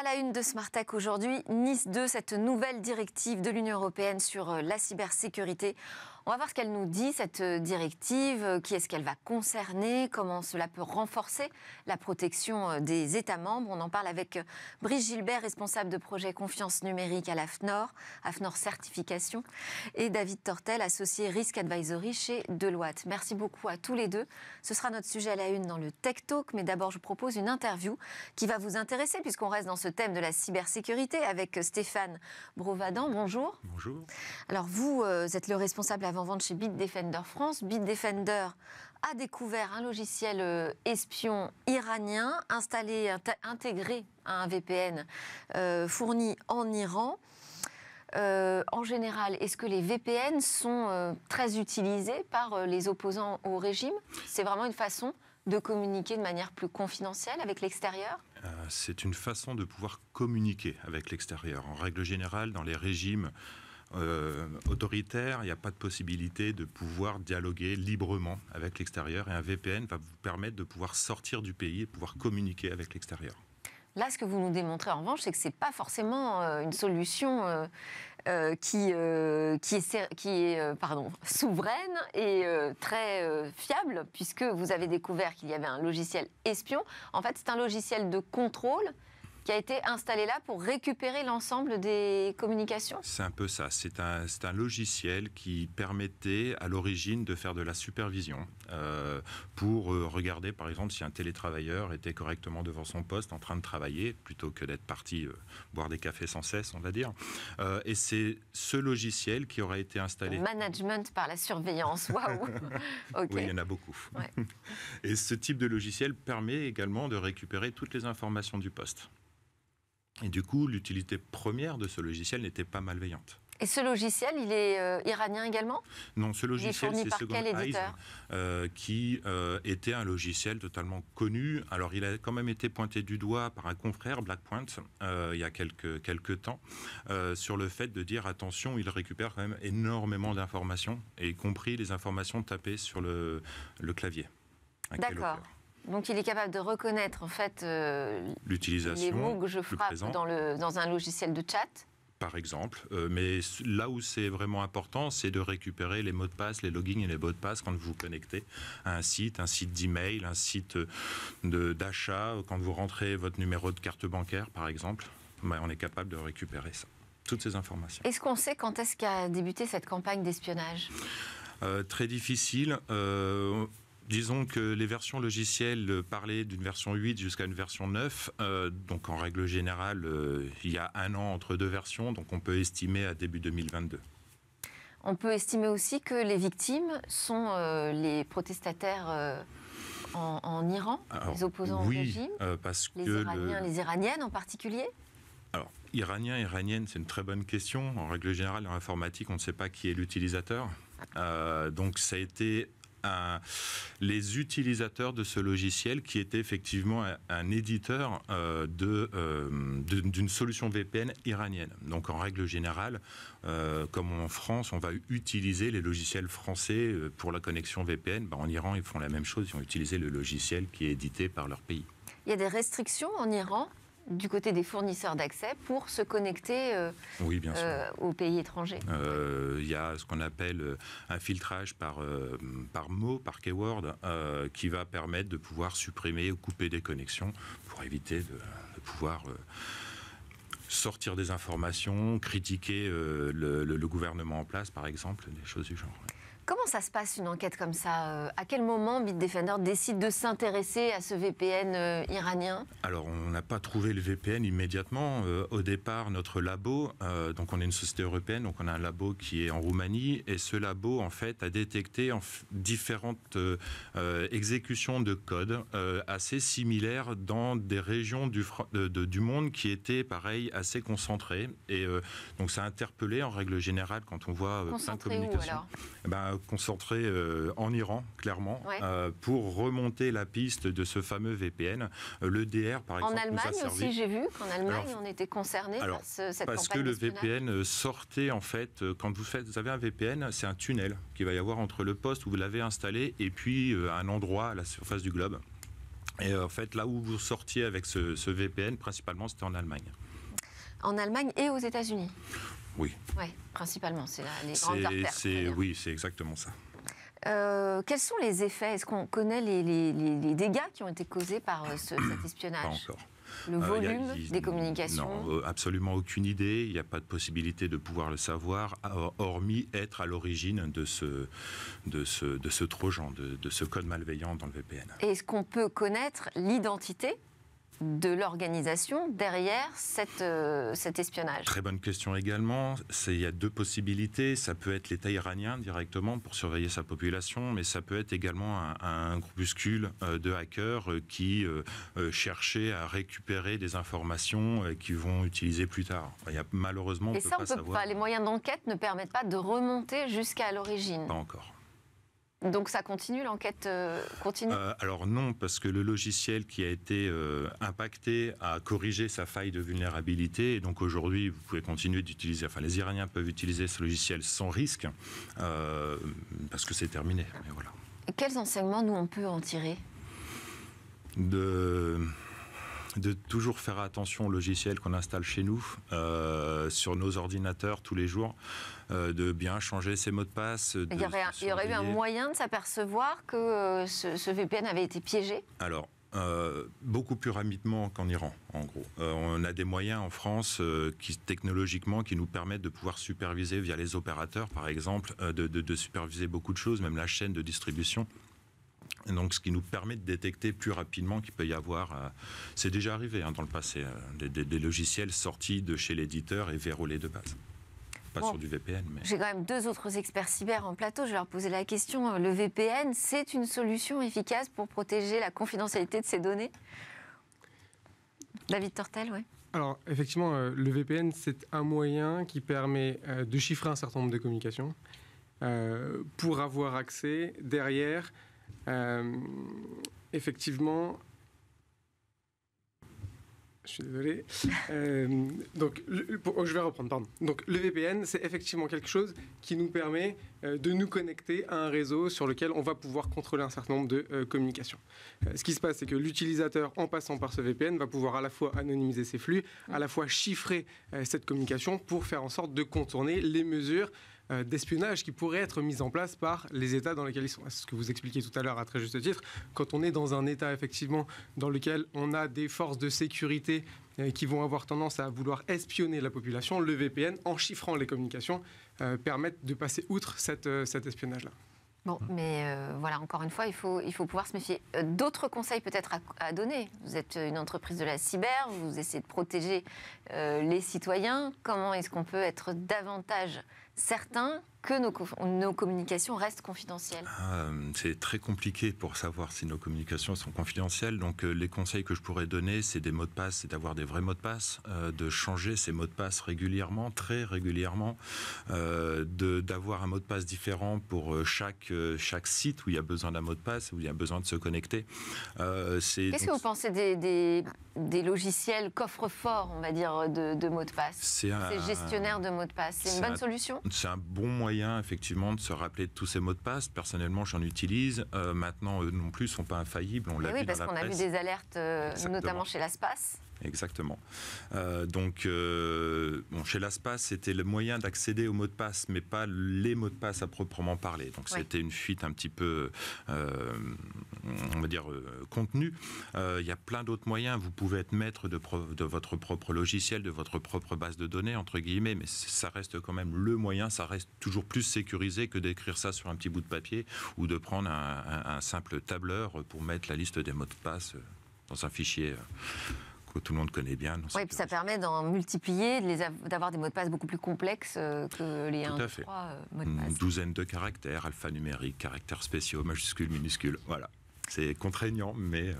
À la une de Smart aujourd'hui, Nice 2, cette nouvelle directive de l'Union européenne sur euh, la cybersécurité. On va voir ce qu'elle nous dit, cette euh, directive, euh, qui est-ce qu'elle va concerner, comment cela peut renforcer la protection euh, des États membres. On en parle avec Brigitte Gilbert, responsable de projet confiance numérique à l'AFNOR, AFNOR Certification, et David Tortel, associé Risk Advisory chez Deloitte. Merci beaucoup à tous les deux. Ce sera notre sujet à la une dans le Tech Talk, mais d'abord je vous propose une interview qui va vous intéresser puisqu'on reste dans ce thème de la cybersécurité avec Stéphane Brovadan. Bonjour. Bonjour. Alors vous, êtes le responsable avant-vente chez Bitdefender France. Bitdefender a découvert un logiciel euh, espion iranien installé, intégré à un VPN euh, fourni en Iran. Euh, en général, est-ce que les VPN sont très utilisés par les opposants au régime C'est vraiment une façon de communiquer de manière plus confidentielle avec l'extérieur C'est une façon de pouvoir communiquer avec l'extérieur. En règle générale, dans les régimes euh, autoritaire, il n'y a pas de possibilité de pouvoir dialoguer librement avec l'extérieur. Et un VPN va vous permettre de pouvoir sortir du pays et pouvoir communiquer avec l'extérieur. Là, ce que vous nous démontrez en revanche, c'est que ce n'est pas forcément euh, une solution euh, qui, qui est, qui est pardon, souveraine et très fiable, puisque vous avez découvert qu'il y avait un logiciel espion. En fait, c'est un logiciel de contrôle qui a été installé là pour récupérer l'ensemble des communications C'est un peu ça. C'est un, un, logiciel qui permettait à l'origine de faire de la supervision euh, pour euh, regarder par exemple si un télétravailleur était correctement devant son poste en train de travailler plutôt que d'être parti euh, boire des cafés sans cesse, on va dire. et c'est ce logiciel qui aurait été installé. management par la surveillance, waouh Oui, il y en a beaucoup. Et ce type de logiciel permet également de récupérer toutes les informations du poste. Et du coup, l'utilité première de ce logiciel n'était pas malveillante. Et ce logiciel, il est euh, iranien également Non, ce logiciel, c'est Second euh, qui euh, était un logiciel totalement connu. Alors, il a quand même été pointé du doigt par un confrère, Blackpoint, euh, il y a quelques, quelques temps, sur le fait de dire attention, il récupère quand même énormément d'informations, y compris les informations tapées sur le, le clavier. D'accord. Donc il est capable de reconnaître en fait euh, l'utilisation les mots que je frappe dans, le, dans, un logiciel de chat. Par exemple, euh, mais là où c'est vraiment important, c'est de récupérer les mots de passe, les logins et les mots de passe quand vous vous connectez à un site, un site d'email, un site euh, d'achat, quand vous rentrez votre numéro de carte bancaire, par exemple. Ben, on est capable de récupérer ça, toutes ces informations. Est-ce qu'on sait quand est-ce qu'a débuté cette campagne d'espionnage Très difficile. Disons que les versions logicielles euh, parlaient d'une version 8 jusqu'à une version 9. Euh, donc en règle générale, euh, il y a un an entre deux versions, donc on peut estimer à début 2022. On peut estimer aussi que les victimes sont les protestataires. En, Iran, les opposants au régime, parce les que Iraniens, les Iraniennes en particulier Alors, Iranien, iranienne, c'est une très bonne question. En règle générale, en informatique, on ne sait pas qui est l'utilisateur. donc ça a été les utilisateurs de ce logiciel qui était effectivement un, éditeur euh, de, euh, d'une solution VPN iranienne. Donc en règle générale, euh, comme en France, on va utiliser les logiciels français pour la connexion VPN. Bah, en Iran, ils font la même chose, ils ont utilisé le logiciel qui est édité par leur pays. Il y a des restrictions en Iran du côté des fournisseurs d'accès pour se connecter euh, euh, aux pays étrangers euh, Il y a ce qu'on appelle un filtrage par, par mot, par keyword, qui va permettre de pouvoir supprimer ou couper des connexions pour éviter de, pouvoir sortir des informations, critiquer le, gouvernement en place, par exemple, des choses du genre. Comment ça se passe une enquête comme ça euh, À quel moment Bitdefender décide de s'intéresser à ce VPN euh, iranien Alors on n'a pas trouvé le VPN immédiatement. Euh, au départ, notre labo, donc on est une société européenne, donc on a un labo qui est en Roumanie, et ce labo en fait a détecté différentes exécutions de code assez similaires dans des régions du, monde qui étaient pareil assez concentrées. Et donc ça a interpellé en règle générale quand on voit plein ou alors eh ben, concentré euh, en Iran, clairement, euh, pour remonter la piste de ce fameux VPN. Euh, le DR, par exemple. En Allemagne aussi, j'ai vu qu'en Allemagne, on était concerné par Parce que le VPN sortait, en fait, quand vous, faites, vous avez un VPN, c'est un tunnel qui va y avoir entre le poste où vous l'avez installé et puis un endroit à la surface du globe. Et en fait, là où vous sortiez avec ce, ce VPN, principalement, c'était en Allemagne. En Allemagne et aux États-Unis oui. Oui, principalement, c'est les grandes artères. Oui, c'est exactement ça. Euh, quels sont les effets Est-ce qu'on connaît les, dégâts qui ont été causés par euh, ce, cet espionnage Pas encore. Le euh, volume des communications Non, absolument aucune idée. Il n'y a pas de possibilité de pouvoir le savoir, hormis être à l'origine de ce, de ce, de ce trojan, de, de ce code malveillant dans le VPN. Est-ce qu'on peut connaître l'identité de l'organisation derrière cette, euh, cet espionnage Très bonne question également. Il y a deux possibilités. Ça peut être l'État iranien directement pour surveiller sa population, mais ça peut être également un, groupuscule euh, de hackers euh, qui cherchait à récupérer des informations qu'ils vont utiliser plus tard. Il y a, malheureusement, on Et peut ça, peut Pas, les moyens d'enquête ne permettent pas de remonter jusqu'à l'origine. Pas encore. Donc ça continue, l'enquête euh, continue euh, Alors non, parce que le logiciel qui a été euh, impacté a corrigé sa faille de vulnérabilité. Et donc aujourd'hui, vous pouvez continuer d'utiliser, enfin les Iraniens peuvent utiliser ce logiciel sans risque, parce que c'est terminé. Mais voilà. Quels enseignements, nous, on peut en tirer De de toujours faire attention aux logiciels qu'on installe chez nous, euh, sur nos ordinateurs tous les jours, euh, de bien changer ses mots de passe. il, y aurait, eu un moyen de s'apercevoir que euh, ce, VPN avait été piégé Alors, beaucoup plus rapidement qu'en Iran, en gros. on a des moyens en France qui, technologiquement qui nous permettent de pouvoir superviser via les opérateurs, par exemple, de, superviser beaucoup de choses, même la chaîne de distribution donc, ce qui nous permet de détecter plus rapidement qu'il peut y avoir. Euh, c'est déjà arrivé hein, dans le passé, euh, des, logiciels sortis de chez l'éditeur et verrouillés de base. Pas sur du VPN, J'ai quand même deux autres experts cyber en plateau. Je vais leur poser la question. Euh, le VPN, c'est une solution efficace pour protéger la confidentialité de ces données David Tortel, oui. Alors, effectivement, le VPN, c'est un moyen qui permet de chiffrer un certain nombre de communications pour avoir accès derrière euh, effectivement, je suis désolé. Euh, donc, oh, je vais reprendre, pardon. Donc, le VPN, c'est effectivement quelque chose qui nous permet euh, de nous connecter à un réseau sur lequel on va pouvoir contrôler un certain nombre de communications. ce qui se passe, c'est que l'utilisateur, en passant par ce VPN, va pouvoir à la fois anonymiser ses flux, à la fois chiffrer cette communication pour faire en sorte de contourner les mesures euh, d'espionnage qui pourrait être mises en place par les États dans lesquels ils sont. ce que vous expliquiez tout à l'heure à très juste titre. Quand on est dans un État effectivement dans lequel on a des forces de sécurité euh, qui vont avoir tendance à vouloir espionner la population, le VPN, en chiffrant les communications, euh, permettent de passer outre cette, cet espionnage-là. Bon, mais voilà, encore une fois, il faut, il faut pouvoir se méfier. D'autres conseils peut-être à, donner Vous êtes une entreprise de la cyber, vous essayez de protéger les citoyens. Comment est-ce qu'on peut être davantage certains que nos, nos communications restent confidentielles euh, C'est très compliqué pour savoir si nos communications sont confidentielles. Donc euh, les conseils que je pourrais donner, c'est des mots de passe, c'est d'avoir des vrais mots de passe, euh, de changer ces mots de passe régulièrement, très régulièrement, d'avoir un mot de passe différent pour chaque, chaque site où il y a besoin d'un mot de passe, où il y a besoin de se connecter. Qu'est-ce que vous pensez des, des, logiciels coffre-fort, on va dire, de, mots de passe C'est un... gestionnaire de mots de passe, c'est une bonne solution C'est un bon moyen effectivement de se rappeler de tous ces mots de passe. Personnellement, j'en utilise. Euh, maintenant, eux non plus sont pas infaillibles. On l'a oui, parce qu'on a vu des alertes, euh, notamment chez l'ASPAS. Exactement. Euh, donc, euh, bon, chez LastPass, c'était le moyen d'accéder aux mots de passe, mais pas les mots de passe à proprement parler. Donc, c'était une fuite un petit peu, euh, on va dire, contenue. Il y a plein d'autres moyens. Vous pouvez être maître de, de, votre propre logiciel, de votre propre base de données, entre guillemets, mais ça reste quand même le moyen. Ça reste toujours plus sécurisé que d'écrire ça sur un petit bout de papier ou de prendre un simple tableur pour mettre la liste des mots de passe dans un fichier que tout le monde connaît bien. Oui, puis ça permet d'en multiplier, d'avoir des mots de passe beaucoup plus complexes euh, que les 1, 2, 3 mots de passe. Une douzaine de caractères, alphanumériques, caractères spéciaux, majuscules, minuscules. Voilà. C'est contraignant, mais. Euh,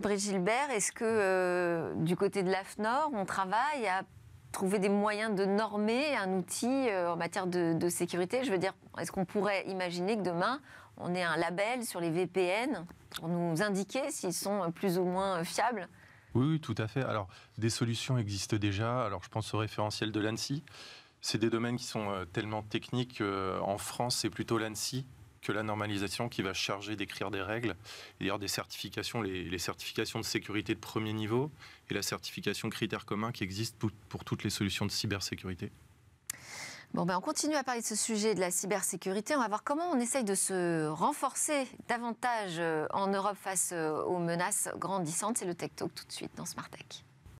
Brigitte Gilbert, est-ce que euh, du côté de l'AFNOR, on travaille à trouver des moyens de normer un outil en matière de, de sécurité Je veux dire, est-ce qu'on pourrait imaginer que demain, on ait un label sur les VPN pour nous indiquer s'ils sont plus ou moins fiables oui, tout à fait. Alors, des solutions existent déjà. Alors, je pense au référentiel de l'ANSI. C'est des domaines qui sont euh, tellement techniques. Euh, en France, c'est plutôt l'ANSI que la normalisation qui va charger d'écrire des règles. D'ailleurs, des certifications, les, certifications de sécurité de premier niveau et la certification critères communs qui existe pour toutes les solutions de cybersécurité. Bon, ben, on continue à parler de ce sujet de la cybersécurité. On va voir comment on essaye de se renforcer davantage euh, en Europe face euh, aux menaces grandissantes. C'est le Tech Talk tout de suite dans Smart Tech.